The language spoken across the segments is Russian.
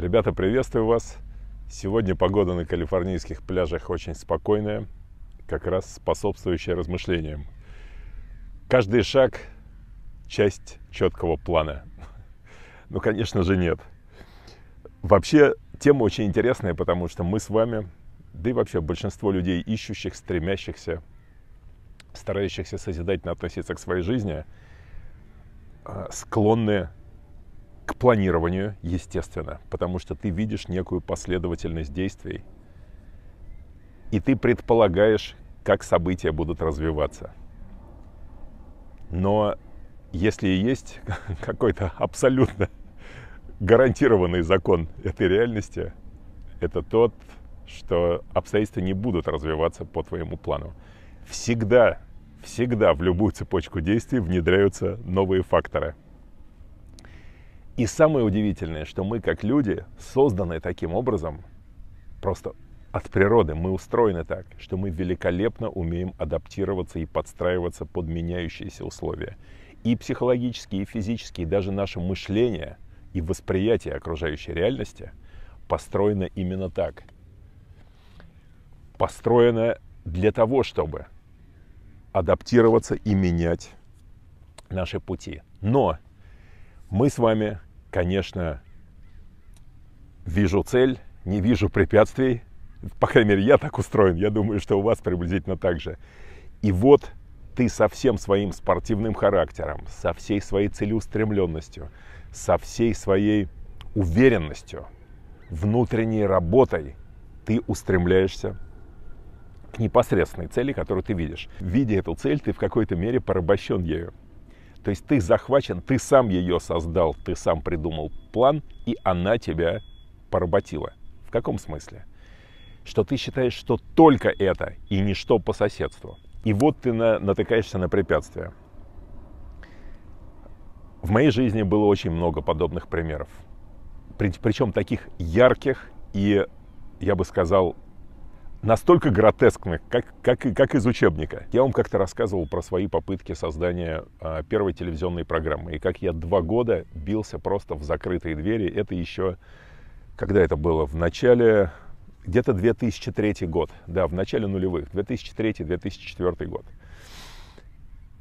Ребята, приветствую вас! Сегодня погода на калифорнийских пляжах очень спокойная, как раз способствующая размышлениям. Каждый шаг – часть четкого плана. Ну, конечно же, нет. Вообще, тема очень интересная, потому что мы с вами, да и вообще большинство людей, ищущих, стремящихся, старающихся созидательно относиться к своей жизни, а, склонны к планированию, естественно, потому что ты видишь некую последовательность действий, и ты предполагаешь, как события будут развиваться. Но если есть какой-то абсолютно гарантированный закон этой реальности, это тот, что обстоятельства не будут развиваться по твоему плану. Всегда, всегда в любую цепочку действий внедряются новые факторы – и самое удивительное, что мы как люди созданы таким образом, просто от природы мы устроены так, что мы великолепно умеем адаптироваться и подстраиваться под меняющиеся условия. И психологические, и физические, и даже наше мышление и восприятие окружающей реальности построено именно так. Построено для того, чтобы адаптироваться и менять наши пути. Но мы с вами конечно, вижу цель, не вижу препятствий. По крайней мере, я так устроен. Я думаю, что у вас приблизительно так же. И вот ты со всем своим спортивным характером, со всей своей целеустремленностью, со всей своей уверенностью, внутренней работой ты устремляешься к непосредственной цели, которую ты видишь. Видя эту цель, ты в какой-то мере порабощен ею. То есть ты захвачен, ты сам ее создал, ты сам придумал план, и она тебя поработила. В каком смысле? Что ты считаешь, что только это и ничто по соседству. И вот ты на, натыкаешься на препятствия. В моей жизни было очень много подобных примеров. Причем таких ярких и, я бы сказал, настолько гротескны, как, как, как из учебника. Я вам как-то рассказывал про свои попытки создания а, первой телевизионной программы, и как я два года бился просто в закрытые двери. Это еще, когда это было, в начале, где-то 2003 год, да, в начале нулевых, 2003-2004 год.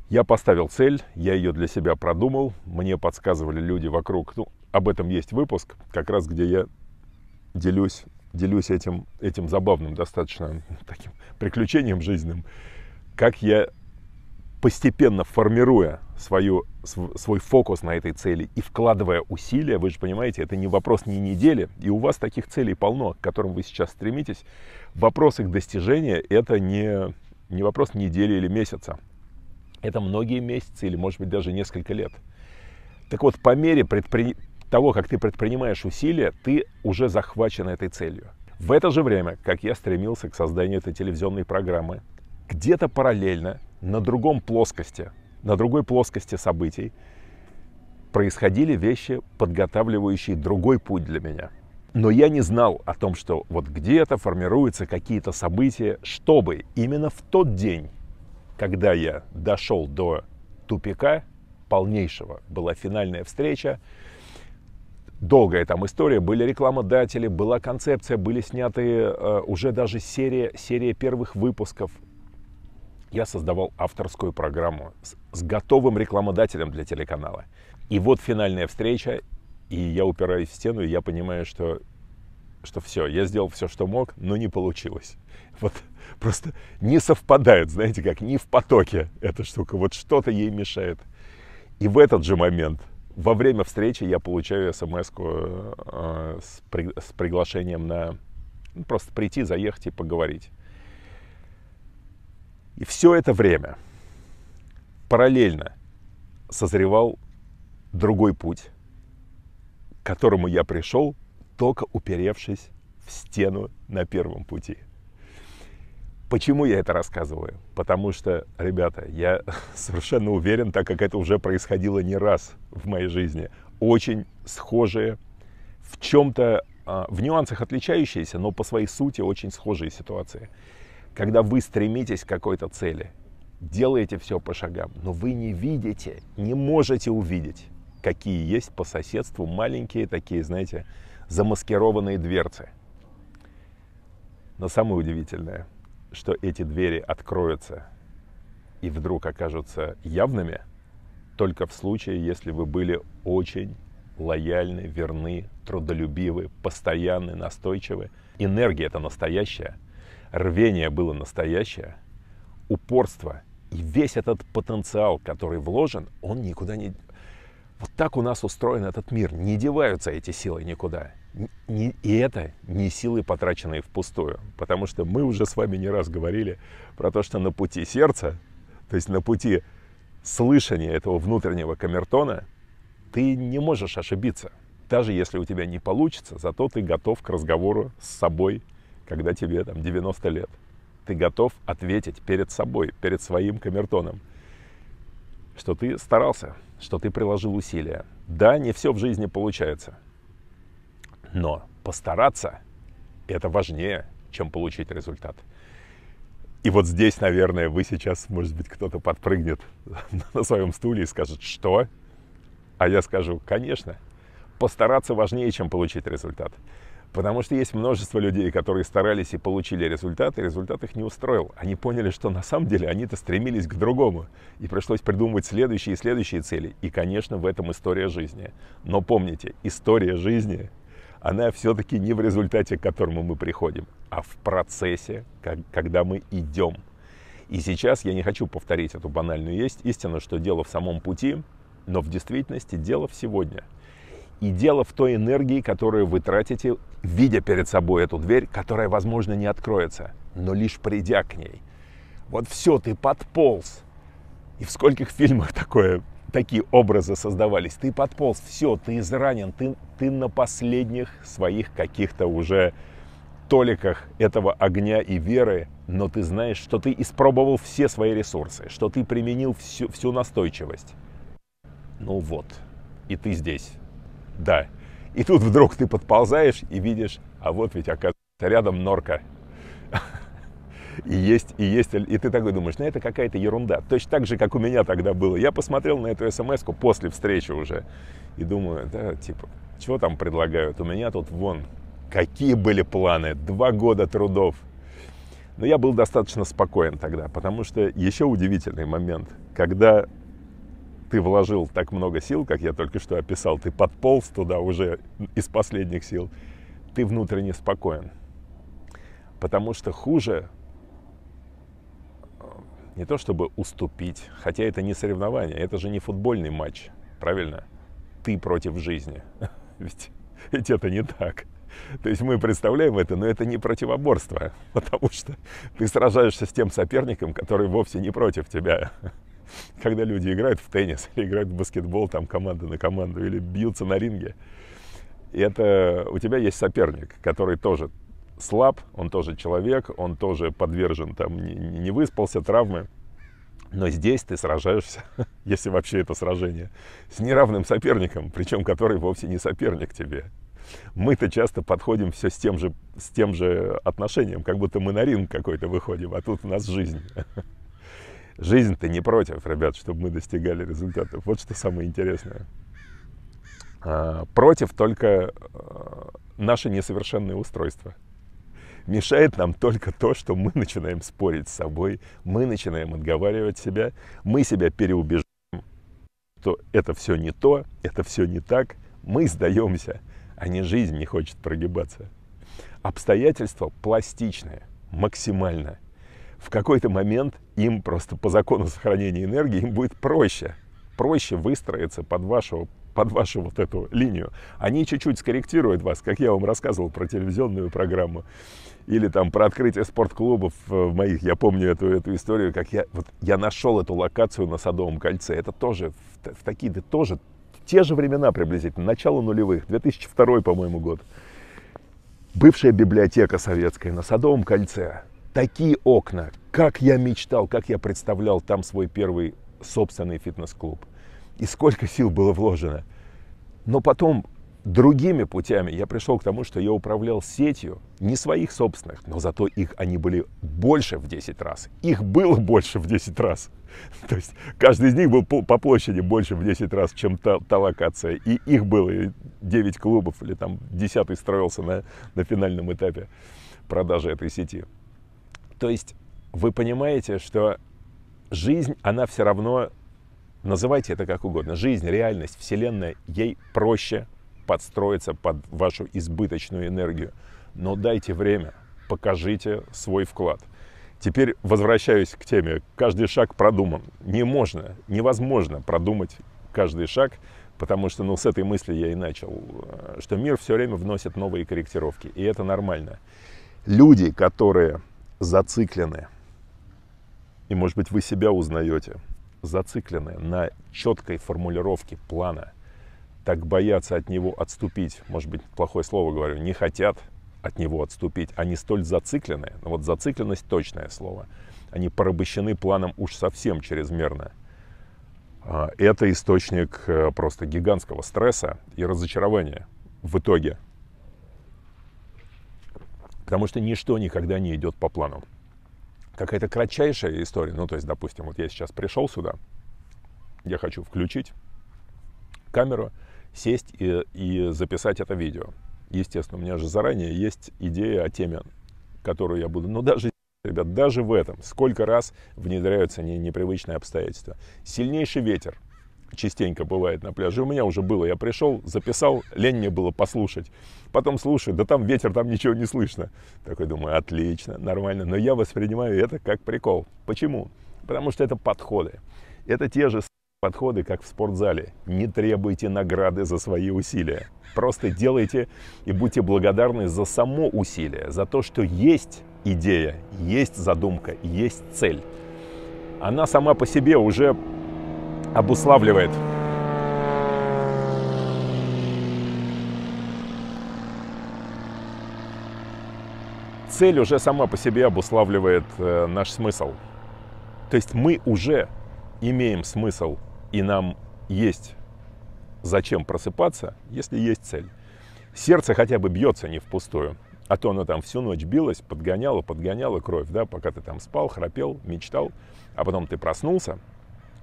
Я поставил цель, я ее для себя продумал, мне подсказывали люди вокруг, ну, об этом есть выпуск, как раз где я делюсь делюсь этим, этим забавным достаточно таким приключением жизненным, как я постепенно формируя свою, свой фокус на этой цели и вкладывая усилия, вы же понимаете, это не вопрос не недели, и у вас таких целей полно, к которым вы сейчас стремитесь. Вопрос их достижения – это не, не вопрос недели или месяца. Это многие месяцы или, может быть, даже несколько лет. Так вот, по мере предпри того, как ты предпринимаешь усилия, ты уже захвачен этой целью. В это же время, как я стремился к созданию этой телевизионной программы, где-то параллельно, на другом плоскости, на другой плоскости событий, происходили вещи, подготавливающие другой путь для меня. Но я не знал о том, что вот где-то формируются какие-то события, чтобы именно в тот день, когда я дошел до тупика полнейшего, была финальная встреча, долгая там история, были рекламодатели, была концепция, были сняты э, уже даже серия, серия первых выпусков. Я создавал авторскую программу с, с готовым рекламодателем для телеканала. И вот финальная встреча, и я упираюсь в стену, и я понимаю, что что все, я сделал все, что мог, но не получилось. Вот просто не совпадают, знаете как, не в потоке эта штука. Вот что-то ей мешает. И в этот же момент – во время встречи я получаю смс э, с, при, с приглашением на ну, просто прийти, заехать и поговорить. И все это время параллельно созревал другой путь, к которому я пришел, только уперевшись в стену на первом пути – Почему я это рассказываю? Потому что, ребята, я совершенно уверен, так как это уже происходило не раз в моей жизни, очень схожие, в чем-то, а, в нюансах отличающиеся, но по своей сути очень схожие ситуации. Когда вы стремитесь к какой-то цели, делаете все по шагам, но вы не видите, не можете увидеть, какие есть по соседству маленькие такие, знаете, замаскированные дверцы. Но самое удивительное – что эти двери откроются и вдруг окажутся явными только в случае, если вы были очень лояльны, верны, трудолюбивы, постоянны, настойчивы. Энергия это настоящая, рвение было настоящее, упорство и весь этот потенциал, который вложен, он никуда не... Вот так у нас устроен этот мир. Не деваются эти силы никуда. И это не силы, потраченные впустую. Потому что мы уже с вами не раз говорили про то, что на пути сердца, то есть на пути слышания этого внутреннего камертона, ты не можешь ошибиться. Даже если у тебя не получится, зато ты готов к разговору с собой, когда тебе там 90 лет. Ты готов ответить перед собой, перед своим камертоном, что ты старался, что ты приложил усилия. Да, не все в жизни получается – но постараться – это важнее, чем получить результат. И вот здесь, наверное, вы сейчас, может быть, кто-то подпрыгнет на своем стуле и скажет, что? А я скажу, конечно, постараться важнее, чем получить результат. Потому что есть множество людей, которые старались и получили результат, и результат их не устроил. Они поняли, что на самом деле они-то стремились к другому. И пришлось придумывать следующие и следующие цели. И, конечно, в этом история жизни. Но помните, история жизни она все-таки не в результате, к которому мы приходим, а в процессе, как, когда мы идем. И сейчас я не хочу повторить эту банальную есть истину, что дело в самом пути, но в действительности дело в сегодня. И дело в той энергии, которую вы тратите, видя перед собой эту дверь, которая, возможно, не откроется, но лишь придя к ней. Вот все, ты подполз. И в скольких фильмах такое такие образы создавались. Ты подполз, все, ты изранен, ты, ты на последних своих каких-то уже толиках этого огня и веры, но ты знаешь, что ты испробовал все свои ресурсы, что ты применил всю, всю настойчивость. Ну вот, и ты здесь. Да. И тут вдруг ты подползаешь и видишь, а вот ведь оказывается рядом норка и есть, и есть, и ты такой думаешь, ну это какая-то ерунда. Точно так же, как у меня тогда было. Я посмотрел на эту смс после встречи уже и думаю, да, типа, чего там предлагают? У меня тут вон, какие были планы, два года трудов. Но я был достаточно спокоен тогда, потому что еще удивительный момент, когда ты вложил так много сил, как я только что описал, ты подполз туда уже из последних сил, ты внутренне спокоен. Потому что хуже не то чтобы уступить, хотя это не соревнование, это же не футбольный матч, правильно? Ты против жизни. Ведь, ведь это не так. То есть мы представляем это, но это не противоборство, потому что ты сражаешься с тем соперником, который вовсе не против тебя. Когда люди играют в теннис или играют в баскетбол, там команда на команду, или бьются на ринге, это у тебя есть соперник, который тоже слаб, он тоже человек, он тоже подвержен, там, не, не выспался, травмы. Но здесь ты сражаешься, если вообще это сражение, с неравным соперником, причем который вовсе не соперник тебе. Мы-то часто подходим все с тем, же, с тем же отношением, как будто мы на ринг какой-то выходим, а тут у нас жизнь. Жизнь-то не против, ребят, чтобы мы достигали результатов. Вот что самое интересное. А, против только э, наше несовершенное устройство – Мешает нам только то, что мы начинаем спорить с собой, мы начинаем отговаривать себя, мы себя переубеждаем, что это все не то, это все не так, мы сдаемся, а не жизнь не хочет прогибаться. Обстоятельства пластичные, максимально. В какой-то момент им просто по закону сохранения энергии им будет проще проще выстроиться под вашего под вашу вот эту линию. Они чуть-чуть скорректируют вас, как я вам рассказывал про телевизионную программу или там про открытие спортклубов э, в моих. Я помню эту, эту историю, как я, вот, я нашел эту локацию на Садовом кольце. Это тоже, в, в такие да, тоже те же времена приблизительно, начало нулевых, 2002, по-моему, год. Бывшая библиотека советская на Садовом кольце. Такие окна, как я мечтал, как я представлял там свой первый собственный фитнес-клуб и сколько сил было вложено. Но потом другими путями я пришел к тому, что я управлял сетью не своих собственных, но зато их они были больше в 10 раз. Их было больше в 10 раз. То есть каждый из них был по площади больше в 10 раз, чем та, та локация. И их было 9 клубов, или там 10 строился на, на финальном этапе продажи этой сети. То есть вы понимаете, что жизнь, она все равно Называйте это как угодно. Жизнь, реальность, Вселенная, ей проще подстроиться под вашу избыточную энергию. Но дайте время, покажите свой вклад. Теперь возвращаюсь к теме. Каждый шаг продуман. Не можно, невозможно продумать каждый шаг, потому что ну, с этой мысли я и начал, э, что мир все время вносит новые корректировки, и это нормально. Люди, которые зациклены, и, может быть, вы себя узнаете – зациклены на четкой формулировке плана, так боятся от него отступить, может быть, плохое слово говорю, не хотят от него отступить, они столь зациклены, но ну вот зацикленность точное слово, они порабощены планом уж совсем чрезмерно. А, это источник э, просто гигантского стресса и разочарования в итоге. Потому что ничто никогда не идет по плану какая-то кратчайшая история. Ну, то есть, допустим, вот я сейчас пришел сюда, я хочу включить камеру, сесть и, и записать это видео. Естественно, у меня же заранее есть идея о теме, которую я буду... Но ну, даже, ребят, даже в этом сколько раз внедряются непривычные обстоятельства. Сильнейший ветер – частенько бывает на пляже. У меня уже было, я пришел, записал, лень мне было послушать. Потом слушаю, да там ветер, там ничего не слышно. Такой думаю, отлично, нормально. Но я воспринимаю это как прикол. Почему? Потому что это подходы. Это те же подходы, как в спортзале. Не требуйте награды за свои усилия. Просто делайте и будьте благодарны за само усилие, за то, что есть идея, есть задумка, есть цель. Она сама по себе уже обуславливает. Цель уже сама по себе обуславливает э, наш смысл. То есть мы уже имеем смысл, и нам есть зачем просыпаться, если есть цель. Сердце хотя бы бьется не впустую. А то оно там всю ночь билось, подгоняло, подгоняло кровь, да, пока ты там спал, храпел, мечтал, а потом ты проснулся,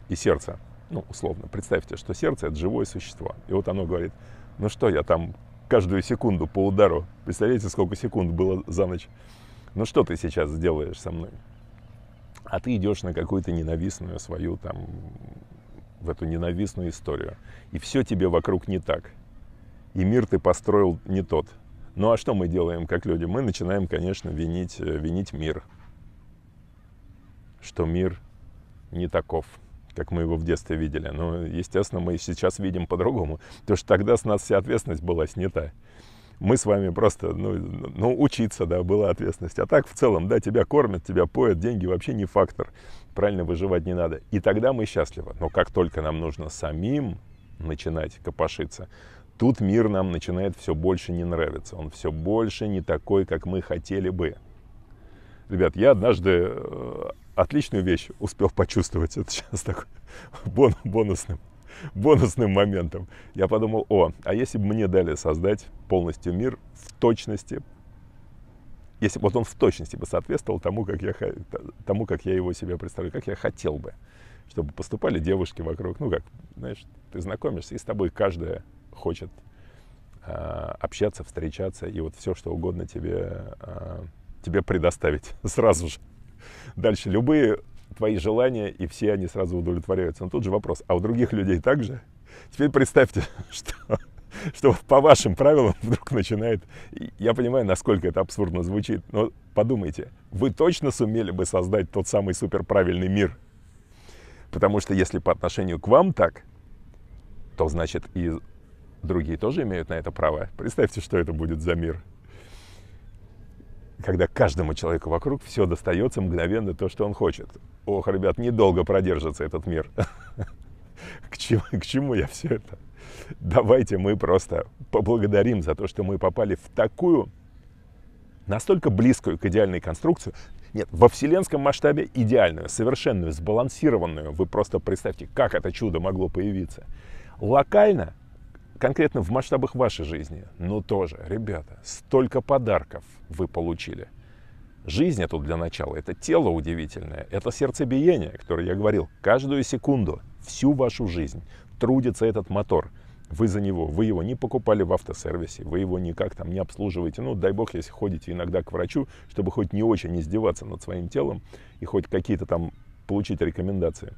и сердце ну, условно, представьте, что сердце – это живое существо. И вот оно говорит, ну что, я там каждую секунду по удару, представляете, сколько секунд было за ночь, ну что ты сейчас сделаешь со мной? А ты идешь на какую-то ненавистную свою там, в эту ненавистную историю. И все тебе вокруг не так. И мир ты построил не тот. Ну а что мы делаем как люди? Мы начинаем, конечно, винить, э, винить мир. Что мир не таков как мы его в детстве видели. Но, естественно, мы сейчас видим по-другому, потому что тогда с нас вся ответственность была снята. Мы с вами просто, ну, ну, учиться, да, была ответственность. А так, в целом, да, тебя кормят, тебя поят, деньги вообще не фактор. Правильно выживать не надо. И тогда мы счастливы. Но как только нам нужно самим начинать копошиться, тут мир нам начинает все больше не нравиться. Он все больше не такой, как мы хотели бы. Ребят, я однажды э, отличную вещь успел почувствовать. Это сейчас такой бонусным, бонусным моментом. Я подумал, о, а если бы мне дали создать полностью мир в точности, если бы вот он в точности бы соответствовал тому как, я, тому, как я его себе представляю, как я хотел бы, чтобы поступали девушки вокруг. Ну, как, знаешь, ты знакомишься, и с тобой каждая хочет а, общаться, встречаться, и вот все, что угодно тебе, а, тебе предоставить сразу же. Дальше любые твои желания, и все они сразу удовлетворяются. Но тут же вопрос, а у других людей также? Теперь представьте, что, что по вашим правилам вдруг начинает... Я понимаю, насколько это абсурдно звучит, но подумайте, вы точно сумели бы создать тот самый суперправильный мир? Потому что если по отношению к вам так, то значит и другие тоже имеют на это право. Представьте, что это будет за мир когда каждому человеку вокруг все достается мгновенно то, что он хочет. Ох, ребят, недолго продержится этот мир. К чему, к чему я все это? Давайте мы просто поблагодарим за то, что мы попали в такую, настолько близкую к идеальной конструкцию. Нет, во вселенском масштабе идеальную, совершенную, сбалансированную. Вы просто представьте, как это чудо могло появиться. Локально – конкретно в масштабах вашей жизни, но тоже, ребята, столько подарков вы получили. Жизнь это для начала, это тело удивительное, это сердцебиение, которое я говорил, каждую секунду, всю вашу жизнь трудится этот мотор. Вы за него, вы его не покупали в автосервисе, вы его никак там не обслуживаете. Ну, дай бог, если ходите иногда к врачу, чтобы хоть не очень издеваться над своим телом и хоть какие-то там получить рекомендации.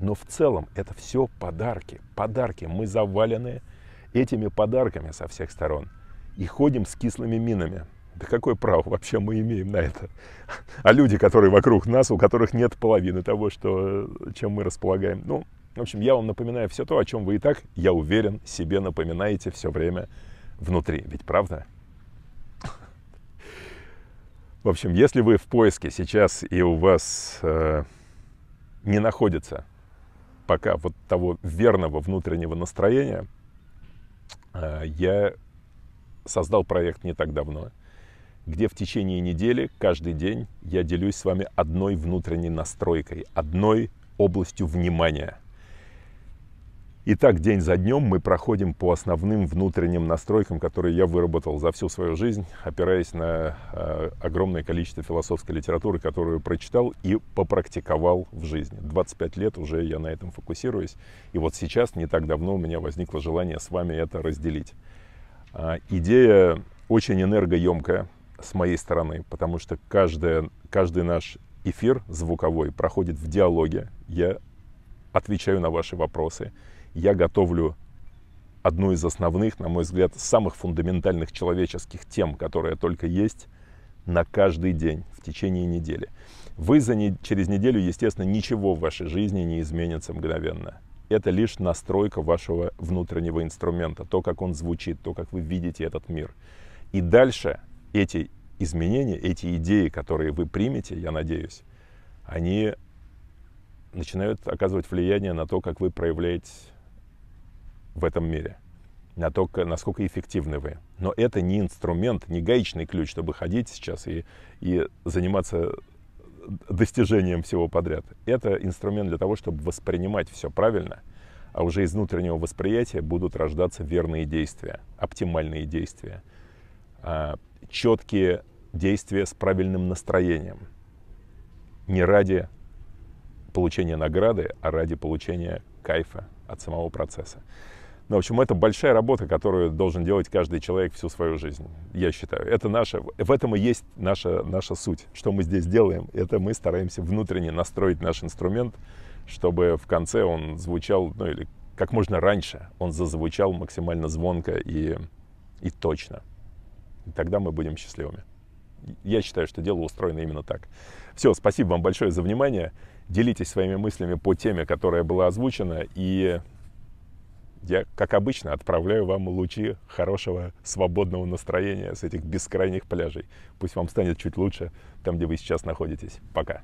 Но в целом это все подарки. Подарки. Мы заваленные этими подарками со всех сторон и ходим с кислыми минами. Да какое право вообще мы имеем на это? А люди, которые вокруг нас, у которых нет половины того, что, чем мы располагаем. Ну, в общем, я вам напоминаю все то, о чем вы и так, я уверен, себе напоминаете все время внутри. Ведь правда? В общем, если вы в поиске сейчас и у вас э, не находится пока вот того верного внутреннего настроения, Э, я создал проект не так давно, где в течение недели, каждый день я делюсь с вами одной внутренней настройкой, одной областью внимания – и так день за днем мы проходим по основным внутренним настройкам, которые я выработал за всю свою жизнь, опираясь на э, огромное количество философской литературы, которую прочитал и попрактиковал в жизни. 25 лет уже я на этом фокусируюсь. И вот сейчас, не так давно, у меня возникло желание с вами это разделить. Э, идея очень энергоемкая с моей стороны, потому что каждая, каждый наш эфир звуковой проходит в диалоге. Я отвечаю на ваши вопросы. Я готовлю одну из основных, на мой взгляд, самых фундаментальных человеческих тем, которая только есть, на каждый день в течение недели. Вы за не... через неделю, естественно, ничего в вашей жизни не изменится мгновенно. Это лишь настройка вашего внутреннего инструмента, то, как он звучит, то, как вы видите этот мир. И дальше эти изменения, эти идеи, которые вы примете, я надеюсь, они начинают оказывать влияние на то, как вы проявляете в этом мире, на то, насколько эффективны вы. Но это не инструмент, не гаечный ключ, чтобы ходить сейчас и, и заниматься достижением всего подряд. Это инструмент для того, чтобы воспринимать все правильно, а уже из внутреннего восприятия будут рождаться верные действия, оптимальные действия, а, четкие действия с правильным настроением. Не ради получения награды, а ради получения кайфа от самого процесса. Ну, в общем, это большая работа, которую должен делать каждый человек всю свою жизнь, я считаю. Это наша, в этом и есть наша, наша суть. Что мы здесь делаем, это мы стараемся внутренне настроить наш инструмент, чтобы в конце он звучал, ну или как можно раньше, он зазвучал максимально звонко и, и точно. И тогда мы будем счастливыми я считаю, что дело устроено именно так. Все, спасибо вам большое за внимание. Делитесь своими мыслями по теме, которая была озвучена. И я, как обычно, отправляю вам лучи хорошего, свободного настроения с этих бескрайних пляжей. Пусть вам станет чуть лучше там, где вы сейчас находитесь. Пока.